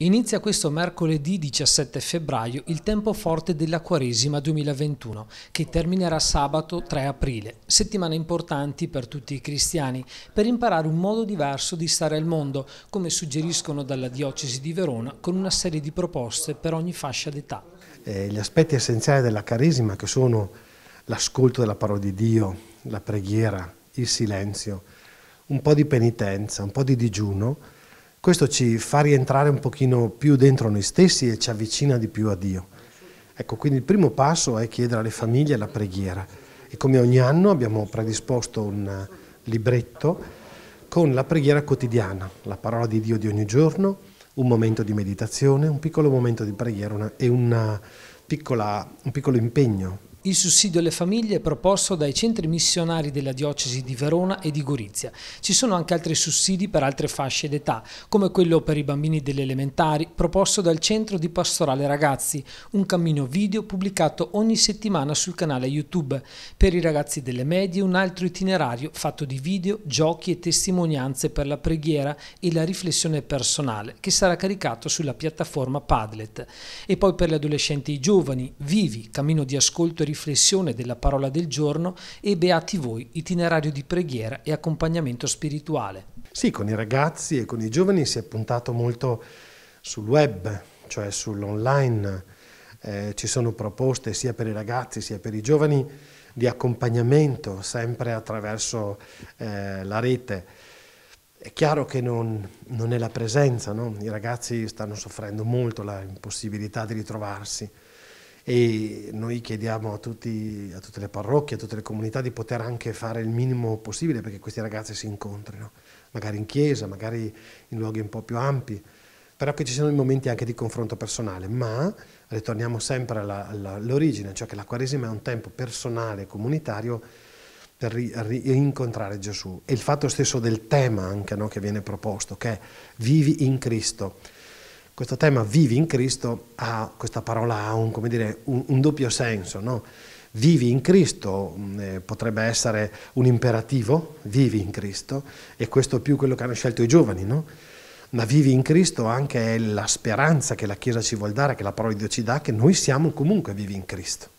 Inizia questo mercoledì 17 febbraio il tempo forte della Quaresima 2021, che terminerà sabato 3 aprile. Settimane importanti per tutti i cristiani, per imparare un modo diverso di stare al mondo, come suggeriscono dalla Diocesi di Verona con una serie di proposte per ogni fascia d'età. Eh, gli aspetti essenziali della Quaresima, che sono l'ascolto della parola di Dio, la preghiera, il silenzio, un po' di penitenza, un po' di digiuno, questo ci fa rientrare un pochino più dentro noi stessi e ci avvicina di più a Dio. Ecco, quindi il primo passo è chiedere alle famiglie la preghiera e come ogni anno abbiamo predisposto un eh, libretto con la preghiera quotidiana, la parola di Dio di ogni giorno, un momento di meditazione, un piccolo momento di preghiera una, e una piccola, un piccolo impegno il sussidio alle famiglie è proposto dai centri missionari della diocesi di Verona e di Gorizia. Ci sono anche altri sussidi per altre fasce d'età, come quello per i bambini delle elementari proposto dal Centro di Pastorale Ragazzi, un cammino video pubblicato ogni settimana sul canale YouTube. Per i ragazzi delle medie un altro itinerario fatto di video, giochi e testimonianze per la preghiera e la riflessione personale, che sarà caricato sulla piattaforma Padlet. E poi per gli adolescenti e i giovani, Vivi, cammino di ascolto e riflessione riflessione della parola del giorno e Beati voi, itinerario di preghiera e accompagnamento spirituale. Sì, con i ragazzi e con i giovani si è puntato molto sul web, cioè sull'online. Eh, ci sono proposte sia per i ragazzi sia per i giovani di accompagnamento sempre attraverso eh, la rete. È chiaro che non, non è la presenza, no? i ragazzi stanno soffrendo molto la impossibilità di ritrovarsi e noi chiediamo a, tutti, a tutte le parrocchie, a tutte le comunità di poter anche fare il minimo possibile perché questi ragazzi si incontrino, magari in chiesa, magari in luoghi un po' più ampi, però che ci siano i momenti anche di confronto personale, ma ritorniamo sempre all'origine, cioè che la Quaresima è un tempo personale e comunitario per rincontrare Gesù. E il fatto stesso del tema anche no, che viene proposto, che è vivi in Cristo questo tema vivi in Cristo ha, questa parola ha un, dire, un, un doppio senso, no? Vivi in Cristo mm, eh, potrebbe essere un imperativo, vivi in Cristo, e questo è più quello che hanno scelto i giovani, no? ma vivi in Cristo anche è la speranza che la Chiesa ci vuol dare, che la parola di Dio ci dà, che noi siamo comunque vivi in Cristo.